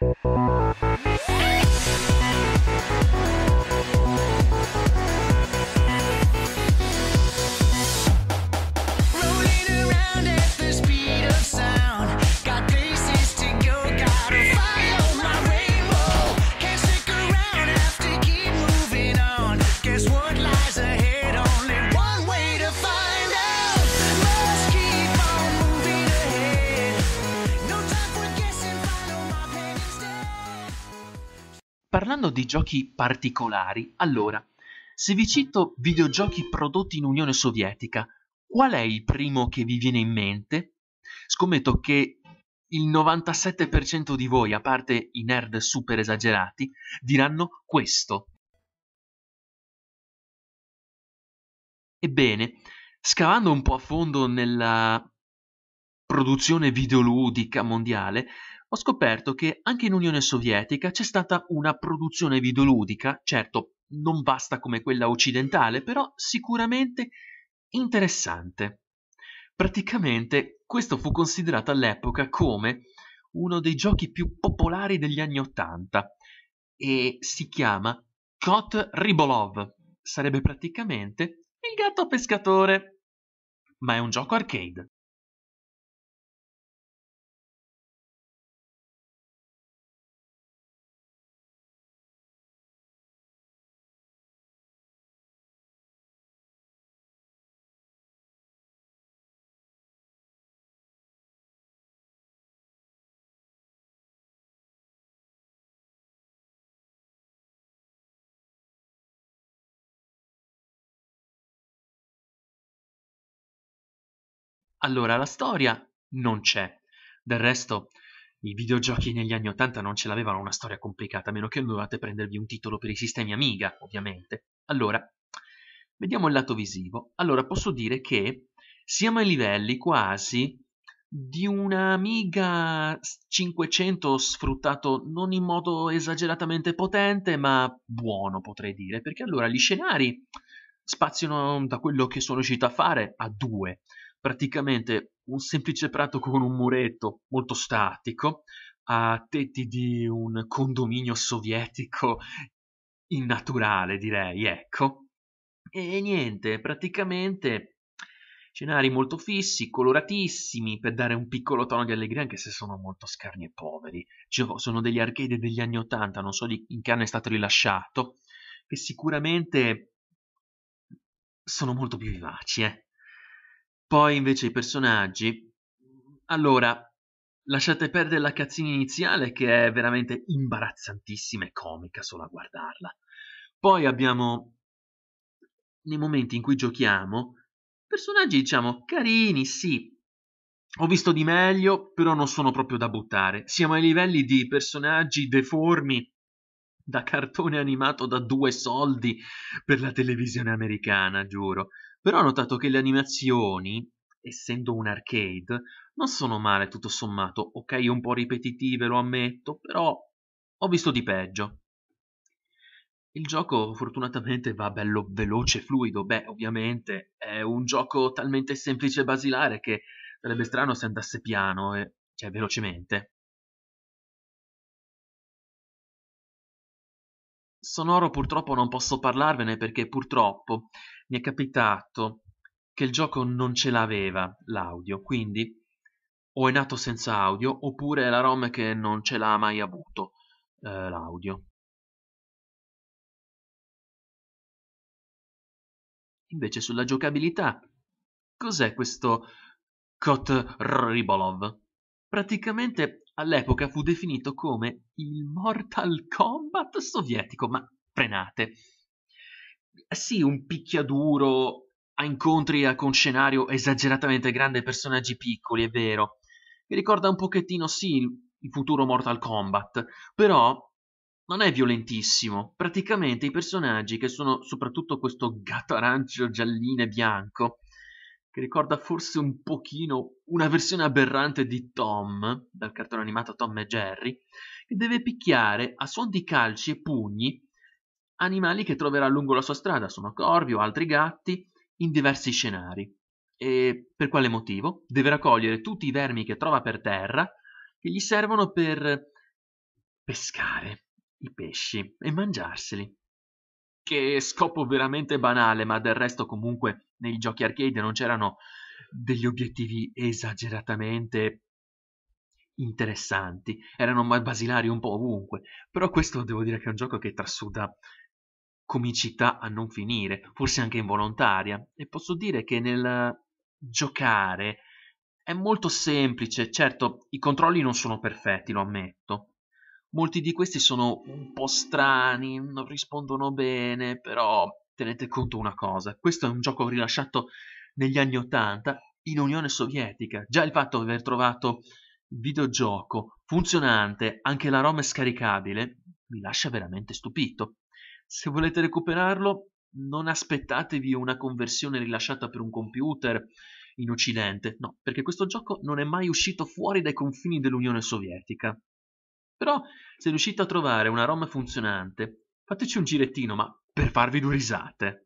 Música parlando di giochi particolari, allora, se vi cito videogiochi prodotti in Unione Sovietica, qual è il primo che vi viene in mente? Scommetto che il 97% di voi, a parte i nerd super esagerati, diranno questo. Ebbene, scavando un po' a fondo nella produzione videoludica mondiale, ho scoperto che anche in Unione Sovietica c'è stata una produzione videoludica, certo non vasta come quella occidentale, però sicuramente interessante. Praticamente questo fu considerato all'epoca come uno dei giochi più popolari degli anni Ottanta e si chiama Kot Ribolov. Sarebbe praticamente il gatto pescatore, ma è un gioco arcade. allora la storia non c'è. Del resto, i videogiochi negli anni 80 non ce l'avevano una storia complicata, a meno che non dovevate prendervi un titolo per i sistemi Amiga, ovviamente. Allora, vediamo il lato visivo. Allora, posso dire che siamo ai livelli quasi di una Amiga 500 sfruttato non in modo esageratamente potente, ma buono potrei dire, perché allora gli scenari spaziano da quello che sono riuscito a fare a due praticamente un semplice prato con un muretto molto statico, a tetti di un condominio sovietico innaturale, direi, ecco. E niente, praticamente scenari molto fissi, coloratissimi, per dare un piccolo tono di allegria, anche se sono molto scarni e poveri. Cioè, sono degli arcade degli anni Ottanta, non so di, in che anno è stato rilasciato, che sicuramente sono molto più vivaci, eh. Poi invece i personaggi. Allora, lasciate perdere la cazzina iniziale che è veramente imbarazzantissima e comica solo a guardarla. Poi abbiamo, nei momenti in cui giochiamo, personaggi diciamo carini, sì. Ho visto di meglio, però non sono proprio da buttare. Siamo ai livelli di personaggi deformi da cartone animato da due soldi per la televisione americana, giuro. Però ho notato che le animazioni, essendo un arcade, non sono male tutto sommato. Ok, un po' ripetitive, lo ammetto, però ho visto di peggio. Il gioco fortunatamente va bello veloce e fluido. Beh, ovviamente è un gioco talmente semplice e basilare che sarebbe strano se andasse piano, e, eh, cioè velocemente. sonoro purtroppo non posso parlarvene perché purtroppo mi è capitato che il gioco non ce l'aveva l'audio, quindi o è nato senza audio oppure è la ROM che non ce l'ha mai avuto eh, l'audio. Invece sulla giocabilità, cos'è questo Kot Ribolov? Praticamente all'epoca fu definito come il Mortal Kombat sovietico, ma frenate. Sì, un picchiaduro a incontri con scenario esageratamente grande e personaggi piccoli, è vero. Mi ricorda un pochettino, sì, il futuro Mortal Kombat, però non è violentissimo. Praticamente i personaggi, che sono soprattutto questo gatto arancio giallino e bianco, che ricorda forse un pochino una versione aberrante di Tom, dal cartone animato Tom e Jerry, che deve picchiare a suon di calci e pugni animali che troverà lungo la sua strada, sono corvi o altri gatti, in diversi scenari. E per quale motivo? Deve raccogliere tutti i vermi che trova per terra, che gli servono per pescare i pesci e mangiarseli che scopo veramente banale, ma del resto comunque nei giochi arcade non c'erano degli obiettivi esageratamente interessanti, erano basilari un po' ovunque, però questo devo dire che è un gioco che trasuda comicità a non finire, forse anche involontaria, e posso dire che nel giocare è molto semplice, certo i controlli non sono perfetti, lo ammetto, Molti di questi sono un po' strani, non rispondono bene, però tenete conto una cosa, questo è un gioco rilasciato negli anni 80 in Unione Sovietica, già il fatto di aver trovato il videogioco funzionante, anche la ROM è scaricabile, mi lascia veramente stupito. Se volete recuperarlo, non aspettatevi una conversione rilasciata per un computer in Occidente, no, perché questo gioco non è mai uscito fuori dai confini dell'Unione Sovietica. Però se riuscite a trovare una ROM funzionante, fateci un girettino, ma per farvi due risate.